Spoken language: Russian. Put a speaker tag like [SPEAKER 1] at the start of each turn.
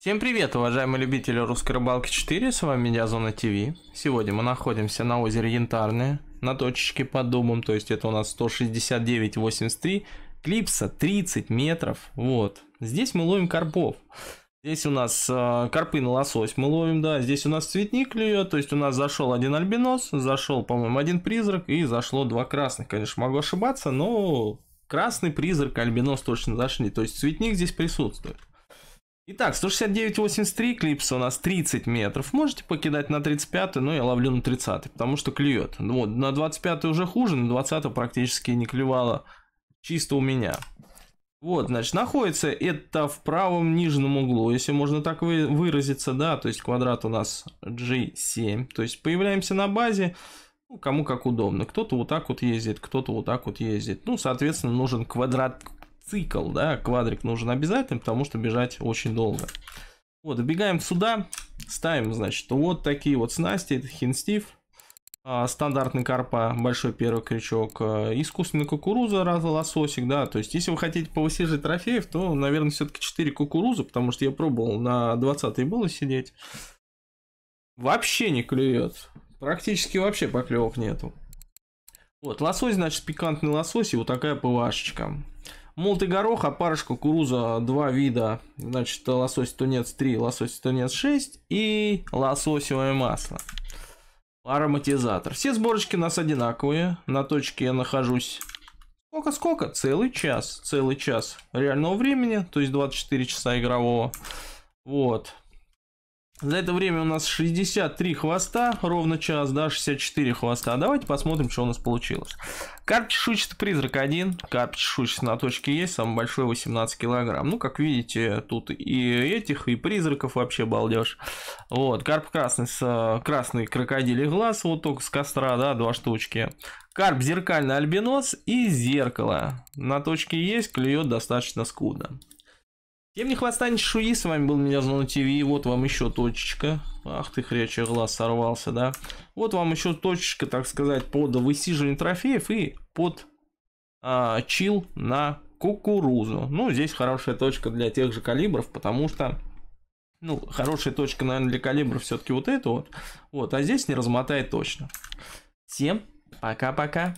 [SPEAKER 1] Всем привет, уважаемые любители русской рыбалки 4, с вами Диазона ТВ. Сегодня мы находимся на озере Янтарное, на точечке под дубом, то есть это у нас 169,83, клипса 30 метров, вот. Здесь мы ловим карпов. Здесь у нас э, карпы на лосось мы ловим, да, здесь у нас цветник клюет, то есть у нас зашел один альбинос, зашел, по-моему, один призрак и зашло два красных, конечно, могу ошибаться, но красный призрак, альбинос точно зашли, то есть цветник здесь присутствует. Итак, 169.83 клипса у нас 30 метров. Можете покидать на 35, но я ловлю на 30, потому что клюет. Ну вот, на 25 уже хуже, на 20 практически не клевало чисто у меня. Вот, значит, находится это в правом нижнем углу, если можно так выразиться, да, то есть квадрат у нас G7, то есть появляемся на базе, ну, кому как удобно, кто-то вот так вот ездит, кто-то вот так вот ездит, ну, соответственно, нужен квадрат цикл, да, квадрик нужен обязательно, потому что бежать очень долго. Вот, добегаем сюда, ставим, значит, вот такие вот снасти, это хинстив, а, стандартный карпа, большой первый крючок, а, искусственный кукуруза, раз лососик, да, то есть, если вы хотите повысить трофеев, то, наверное, все-таки 4 кукурузы, потому что я пробовал на 20-й было сидеть, вообще не клюет, практически вообще поклевок нету. Вот, лосось, значит, пикантный лосось и вот такая пывашечка. Молотый горох, опарыш, а кукуруза, два вида, значит, лосось, тунец 3, лосось, тунец 6 и лососевое масло. Ароматизатор. Все сборочки у нас одинаковые, на точке я нахожусь Сколько, сколько? Целый час. Целый час реального времени, то есть 24 часа игрового. Вот. За это время у нас 63 хвоста, ровно час, да, 64 хвоста. Давайте посмотрим, что у нас получилось. Карп чешуйчатый призрак 1, карп чешуйчатый на точке есть, самый большой 18 килограмм. Ну, как видите, тут и этих, и призраков вообще балдеж. Вот, карп красный с э, красный крокодилий глаз, вот только с костра, да, два штучки. Карп зеркальный альбинос и зеркало. На точке есть, клюет достаточно скудно. Тем не хватает шуи, с вами был меня Медиазона ТВ, вот вам еще точечка. Ах ты хрячий глаз сорвался, да? Вот вам еще точечка, так сказать, под высиживание трофеев и под а, чил на кукурузу. Ну, здесь хорошая точка для тех же калибров, потому что ну, хорошая точка, наверное, для калибров все-таки вот это вот. Вот, а здесь не размотает точно. Всем пока-пока.